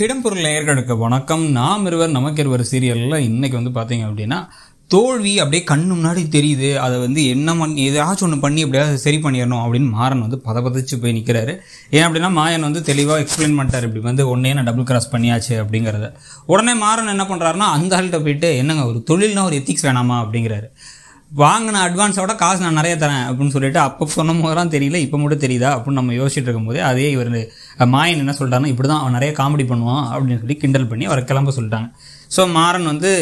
இடம்பொருள் நேர்களுக்கு வணக்கம் நாம் இருவர் நமக்கிருவர் சீரியலில் இன்றைக்கி வந்து பார்த்தீங்க அப்படின்னா தோல்வி அப்படியே கண்ணு முன்னாடி தெரியுது அதை வந்து என்ன மண் ஏதாச்சும் ஒன்று பண்ணி எப்படியாவது சரி பண்ணிடணும் அப்படின்னு மாறன் வந்து பதப்பதிச்சு போய் நிற்கிறாரு ஏன் அப்படின்னா மாயன் வந்து தெளிவாக எக்ஸ்பிளைன் பண்ணிட்டார் இப்படி வந்து ஒன்றே நான் டபுள் கிராஸ் பண்ணியாச்சு அப்படிங்கிறத உடனே மாறன் என்ன பண்ணுறாருன்னா அந்த ஆள்கிட்ட போயிட்டு என்னங்க ஒரு தொழில்னா ஒரு எத்திக்ஸ் வேணாமா அப்படிங்கிறாரு வாங்கின அட்வான்ஸோட காசு நான் நிறைய தரேன் அப்படின்னு சொல்லிட்டு அப்போ சொன்ன போதெல்லாம் தெரியல இப்போ மட்டும் தெரியுதா அப்படின்னு நம்ம யோசிச்சுட்டு இருக்கும்போது அதே இவர் மாயன் என்ன சொல்லிட்டாங்க இப்படி தான் அவன் நிறைய காமெடி பண்ணுவான் அப்படின்னு சொல்லி கிண்டல் பண்ணி அவரை கிளம்ப சொல்லிட்டாங்க ஸோ மாறன் வந்து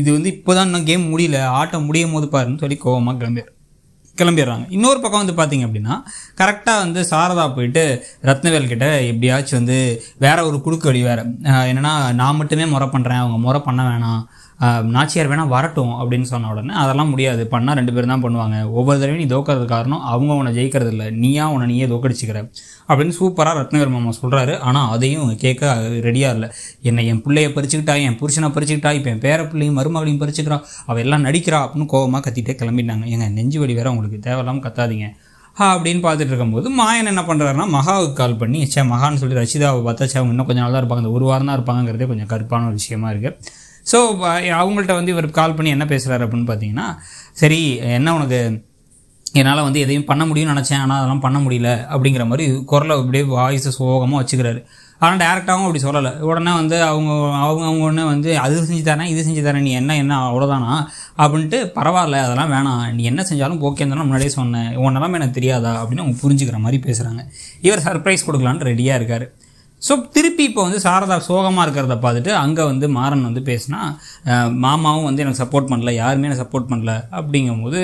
இது வந்து இப்போ தான் இன்னும் கேம் முடியல ஆட்டம் முடியும் போது பாருன்னு சொல்லி கோவமாக கிளம்பிடு கிளம்பிடுறாங்க இன்னொரு பக்கம் வந்து பார்த்தீங்க அப்படின்னா கரெக்டாக வந்து சாரதா போயிட்டு ரத்னவேல் கிட்டே எப்படியாச்சும் வந்து வேற ஒரு குறுக்கு வழி வேறு என்னென்னா நான் மட்டுமே முறை பண்ணுறேன் அவங்க முறை பண்ண வேணாம் நாச்சியார் வேணால் வரட்டும் அப்படின்னு சொன்ன உடனே அதெல்லாம் முடியாது பண்ணால் ரெண்டு பேரும் தான் பண்ணுவாங்க ஒவ்வொரு தடவையும் நீ தோக்கிறது காரணம் அவங்க உன்னை ஜெயிக்கிறது இல்லை நீயா உன்னை நீயே தோக்கடிச்சிக்கிற அப்படின்னு சூப்பராக ரத்னவர் மாமா சொல்கிறாரு ஆனால் அதையும் கேட்க ரெடியாக இல்லை என்னை என் பிள்ளைய பறிச்சுக்கிட்டா என் புருஷனை பறிச்சுக்கிட்டா இப்போ என் பேர பிள்ளையும் மருமகளையும் பறிச்சுக்கிறா அவள் எல்லாம் நடிக்கிறா அப்படின்னு கோபமாக கத்திட்டே கிளம்பிட்டாங்க எங்கள் நெஞ்சு வழி வேற உங்களுக்கு தேவையில்லாமல் கத்தாதீங்க அப்படின்னு பார்த்துட்டு இருக்கும்போது மாயன் என்ன பண்ணுறாருன்னா மகாவுக்கு கால் பண்ணி சே மகான்னு சொல்லி ரஷிதாவை பார்த்தா சே அவங்க இன்னும் கொஞ்சம் நாள் தான் இருப்பாங்க ஒரு வாரம் தான் இருப்பாங்கிறதே கொஞ்சம் கருப்பான ஒரு விஷயமா இருக்குது ஸோ அவங்கள்ட்ட வந்து இவர் கால் பண்ணி என்ன பேசுகிறாரு அப்படின்னு பார்த்தீங்கன்னா சரி என்ன உனக்கு என்னால் வந்து எதையும் பண்ண முடியும்னு நினச்சேன் ஆனால் அதெல்லாம் பண்ண முடியல அப்படிங்கிற மாதிரி குரலை அப்படியே வாய்ஸை சோகமாக வச்சுக்கிறாரு ஆனால் டேரெக்டாகவும் அப்படி சொல்லலை உடனே வந்து அவங்க அவங்க அவங்க உடனே வந்து அது செஞ்சு தரேன் இது செஞ்சு தரேன் நீ என்ன என்ன அவ்வளோதானா அப்படின்ட்டு பரவாயில்ல அதெல்லாம் வேணாம் நீ என்ன செஞ்சாலும் ஓகேன்னு தான் முன்னாடியே சொன்னேன் உன்னெல்லாம் எனக்கு தெரியாதா அப்படின்னு அவங்க புரிஞ்சுக்கிற மாதிரி பேசுகிறாங்க இவர் சர்ப்ரைஸ் கொடுக்கலான்னு ரெடியாக இருக்கார் ஸோ திருப்பி இப்போ வந்து சாரதா சோகமாக இருக்கிறத பார்த்துட்டு அங்கே வந்து மாறன் வந்து பேசினா மாமாவும் வந்து எனக்கு சப்போர்ட் பண்ணல யாருமே எனக்கு சப்போர்ட் பண்ணல அப்படிங்கும்போது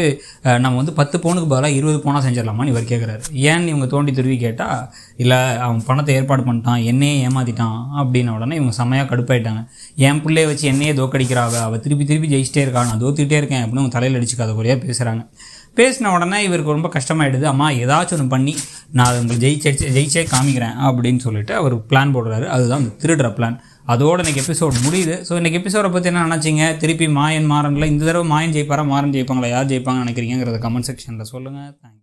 நம்ம வந்து பத்து பவுனுக்கு பதிலாக இருபது பவுனாக செஞ்சிடலாமான்னு இவர் கேட்குறாரு ஏன்னு இவங்க தோண்டி திருவி கேட்டால் இல்லை அவன் பணத்தை ஏற்பாடு பண்ணிட்டான் என்னையே ஏமாற்றிட்டான் அப்படின்ன உடனே இவங்க செம்மையாக கடுப்பாயிட்டாங்க என் பிள்ளைய வச்சு என்னையே தோக்கடிக்கிறாவ அவள் திருப்பி திருப்பி ஜெயிச்சிட்டே இருக்கா நான் தோத்துக்கிட்டே இருக்கேன் அப்படின்னு அவங்க தலையில் அடிச்சுக்காத குறையாக பேசுகிறாங்க பேசின உடனே இவருக்கு ரொம்ப கஷ்டமாயிடுது அம்மா ஏதாச்சும் ஒன்று பண்ணி நான் உங்களுக்கு ஜெயிச்சு ஜெயிச்சே காமிக்கிறேன் அப்படின்னு சொல்லிட்டு அவர் பிளான் போடுறாரு அதுதான் அந்த திருடுற பிளான் அதோட இன்னைக்கு எபிசோட் முடியுது ஸோ இன்றைக்கி எபிசோடை பற்றி என்ன நினச்சிங்க திருப்பி மாயன் மாறன்ல இந்த தடவை மாயன் ஜெயிப்பாரா மாறன் ஜெயிப்பாங்களா யார் ஜெயிப்பாங்கன்னு நினைக்கிறீங்கிறத கமெண்ட் செக்ஷனில் சொல்லுங்கள் தேங்க்ஸ்